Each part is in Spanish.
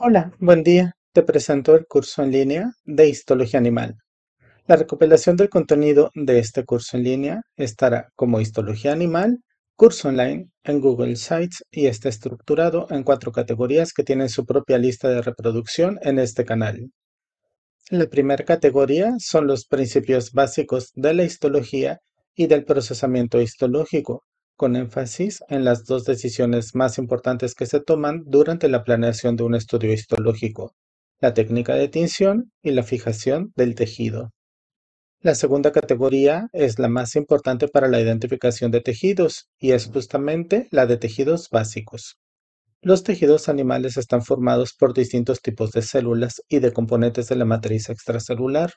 Hola, buen día. Te presento el curso en línea de Histología Animal. La recopilación del contenido de este curso en línea estará como Histología Animal, curso online en Google Sites y está estructurado en cuatro categorías que tienen su propia lista de reproducción en este canal. La primera categoría son los principios básicos de la histología y del procesamiento histológico, con énfasis en las dos decisiones más importantes que se toman durante la planeación de un estudio histológico, la técnica de tinción y la fijación del tejido. La segunda categoría es la más importante para la identificación de tejidos y es justamente la de tejidos básicos. Los tejidos animales están formados por distintos tipos de células y de componentes de la matriz extracelular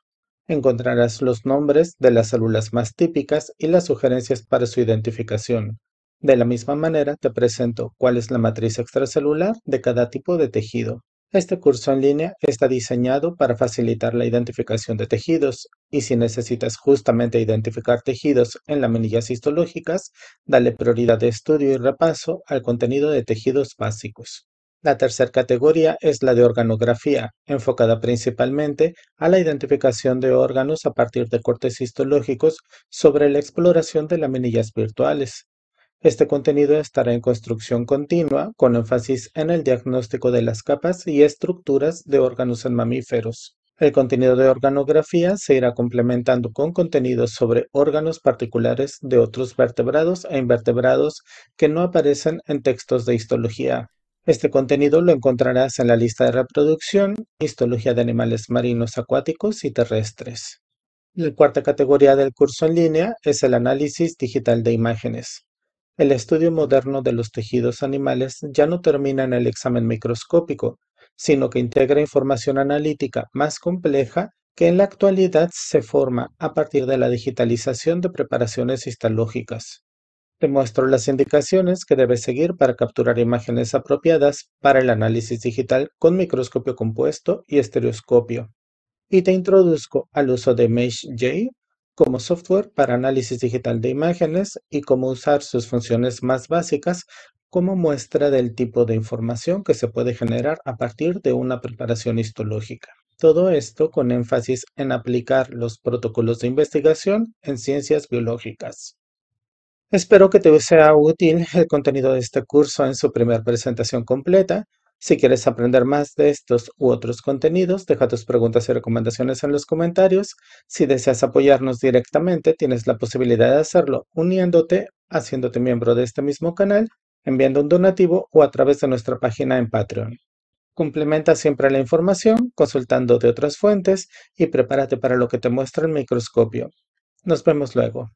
encontrarás los nombres de las células más típicas y las sugerencias para su identificación. De la misma manera, te presento cuál es la matriz extracelular de cada tipo de tejido. Este curso en línea está diseñado para facilitar la identificación de tejidos y si necesitas justamente identificar tejidos en laminillas histológicas, dale prioridad de estudio y repaso al contenido de tejidos básicos. La tercera categoría es la de organografía, enfocada principalmente a la identificación de órganos a partir de cortes histológicos sobre la exploración de laminillas virtuales. Este contenido estará en construcción continua, con énfasis en el diagnóstico de las capas y estructuras de órganos en mamíferos. El contenido de organografía se irá complementando con contenidos sobre órganos particulares de otros vertebrados e invertebrados que no aparecen en textos de histología. Este contenido lo encontrarás en la lista de reproducción Histología de animales marinos acuáticos y terrestres. La cuarta categoría del curso en línea es el análisis digital de imágenes. El estudio moderno de los tejidos animales ya no termina en el examen microscópico, sino que integra información analítica más compleja que en la actualidad se forma a partir de la digitalización de preparaciones histológicas. Te muestro las indicaciones que debes seguir para capturar imágenes apropiadas para el análisis digital con microscopio compuesto y estereoscopio. Y te introduzco al uso de MeshJ como software para análisis digital de imágenes y cómo usar sus funciones más básicas como muestra del tipo de información que se puede generar a partir de una preparación histológica. Todo esto con énfasis en aplicar los protocolos de investigación en ciencias biológicas. Espero que te sea útil el contenido de este curso en su primera presentación completa. Si quieres aprender más de estos u otros contenidos, deja tus preguntas y recomendaciones en los comentarios. Si deseas apoyarnos directamente, tienes la posibilidad de hacerlo uniéndote, haciéndote miembro de este mismo canal, enviando un donativo o a través de nuestra página en Patreon. Complementa siempre la información consultando de otras fuentes y prepárate para lo que te muestra el microscopio. Nos vemos luego.